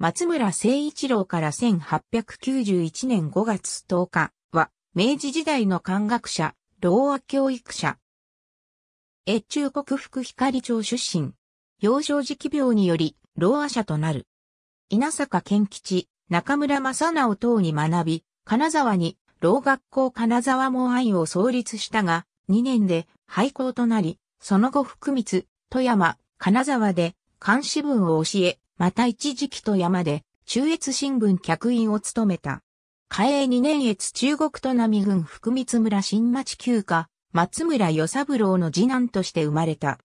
松村誠一郎から1891年5月10日は、明治時代の漢学者、老和教育者。越中国福光町出身。幼少時期病により、老和者となる。稲坂健吉、中村正直等に学び、金沢に、老学校金沢も愛を創立したが、2年で廃校となり、その後福光、富山、金沢で、漢詩文を教え、また一時期と山で中越新聞客員を務めた。嘉永二年越中国都波郡福光村新町旧家、松村与三郎の次男として生まれた。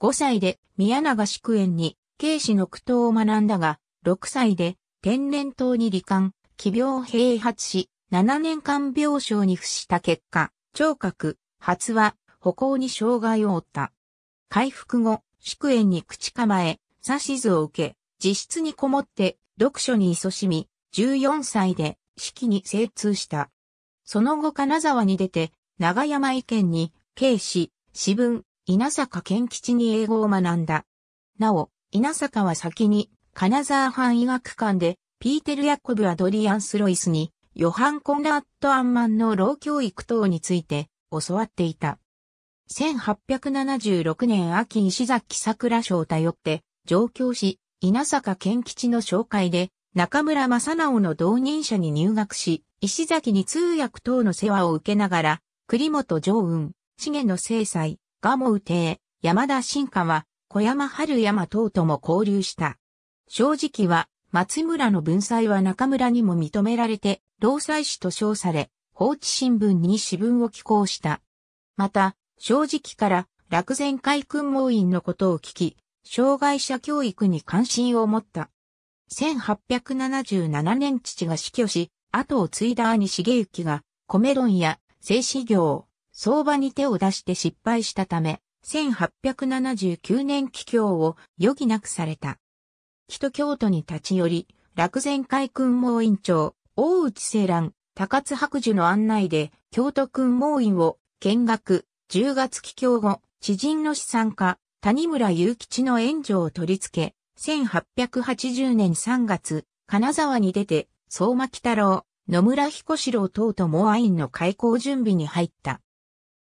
5歳で宮永宿園に慶視の苦闘を学んだが、6歳で天然痘に罹患、奇病を併発し、7年間病床に付した結果、聴覚、発話、歩行に障害を負った。回復後、宿園に口構え、指図を受け、自室にこもって読書に勤しみ、14歳で四季に精通した。その後金沢に出て、長山意見に、慶氏、私文、稲坂健吉に英語を学んだ。なお、稲坂は先に、金沢藩医学館で、ピーテル・ヤコブ・アドリアンス・ロイスに、ヨハン・コンラット・アンマンの老教育等について、教わっていた。1876年秋石崎桜賞を頼って、上京し、稲坂健吉の紹介で、中村正直の同任者に入学し、石崎に通訳等の世話を受けながら、栗本常雲、重野正斎、賀茂亭、山田新華は、小山春山等とも交流した。正直は、松村の文才は中村にも認められて、労災史と称され、放置新聞に私文を寄稿した。また、正直から、落前海君網院のことを聞き、障害者教育に関心を持った。1877年父が死去し、後を継いだ兄茂之が、米論や製紙業、相場に手を出して失敗したため、1879年帰郷を余儀なくされた。木都京都に立ち寄り、落前海訓盲院長、大内清蘭、高津白樹の案内で、京都訓盲院を見学、10月帰郷後、知人の資産家、谷村雄吉の援助を取り付け、1880年3月、金沢に出て、相馬北郎、野村彦四郎等とモアインの開港準備に入った。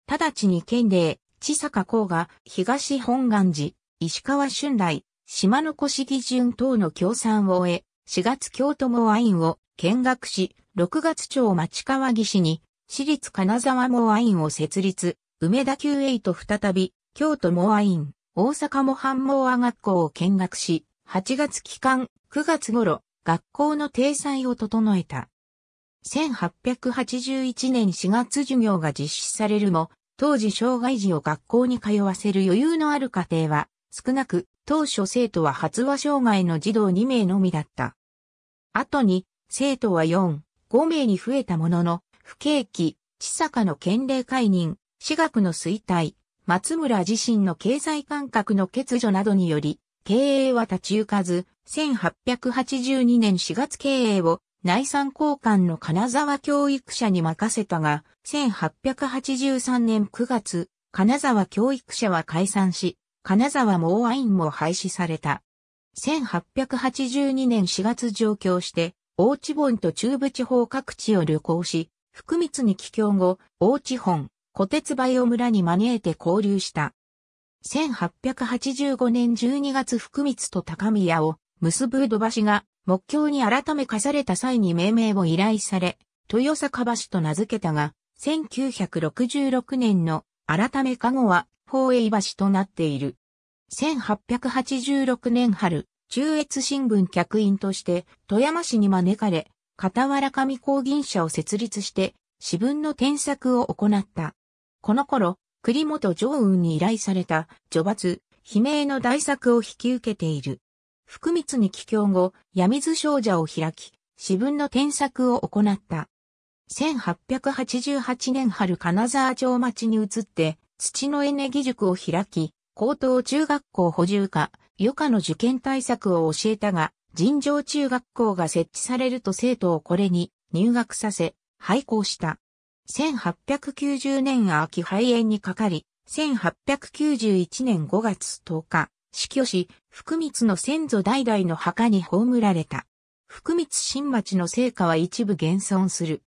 直ちに県令、千坂公が東本願寺、石川春来、島の越木順等の協賛を終え、4月京都モアインを見学し、6月町町川岸に、私立金沢モアインを設立、梅田 Q8 再び、京都モアイン、大阪モハンモア学校を見学し、8月期間、9月頃、学校の体裁を整えた。1881年4月授業が実施されるも、当時障害児を学校に通わせる余裕のある家庭は少なく、当初生徒は発話障害の児童2名のみだった。後に、生徒は4、5名に増えたものの、不景気、地坂の県令解任、私学の衰退、松村自身の経済感覚の欠如などにより、経営は立ち行かず、1882年4月経営を内産交換の金沢教育者に任せたが、1883年9月、金沢教育者は解散し、金沢盲イ院も廃止された。1882年4月上京して、大地本と中部地方各地を旅行し、福光に帰郷後、大地本、小鉄梅を村に招いて交流した。1885年12月福光と高宮を結ぶ土橋が目標に改め課された際に命名を依頼され、豊坂橋と名付けたが、1966年の改め加護は宝永橋となっている。1886年春、中越新聞客員として富山市に招かれ、傍ら上公銀社を設立して、私文の添削を行った。この頃、栗本常雲に依頼された、序罰、悲鳴の大作を引き受けている。福光に帰郷後、闇津少女を開き、私文の添削を行った。1888年春金沢町町に移って、土のエネギ塾を開き、高等中学校補充科、余科の受験対策を教えたが、尋常中学校が設置されると生徒をこれに入学させ、廃校した。1890年秋肺炎にかかり、1891年5月10日、死去し、福光の先祖代々の墓に葬られた。福光新町の成果は一部現存する。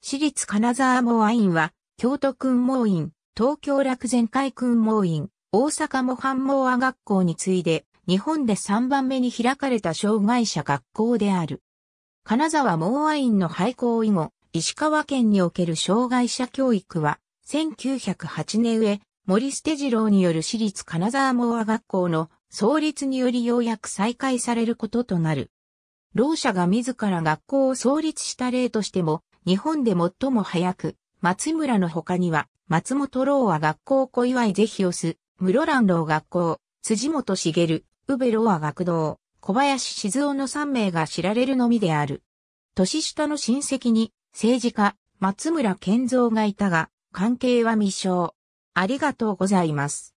私立金沢盲愛院は、京都君盲院、東京楽前会君盲院、大阪模範盲ア学校に次いで、日本で3番目に開かれた障害者学校である。金沢盲愛院の廃校以後、石川県における障害者教育は、1908年上、森捨次郎による私立金沢盲和学校の創立によりようやく再開されることとなる。ろう者が自ら学校を創立した例としても、日本で最も早く、松村の他には、松本朗和学校小祝井ゼヒオ室蘭朗学校、辻本茂、宇部朗和学童、小林静夫の3名が知られるのみである。年下の親戚に政治家、松村健三がいたが、関係は未詳。ありがとうございます。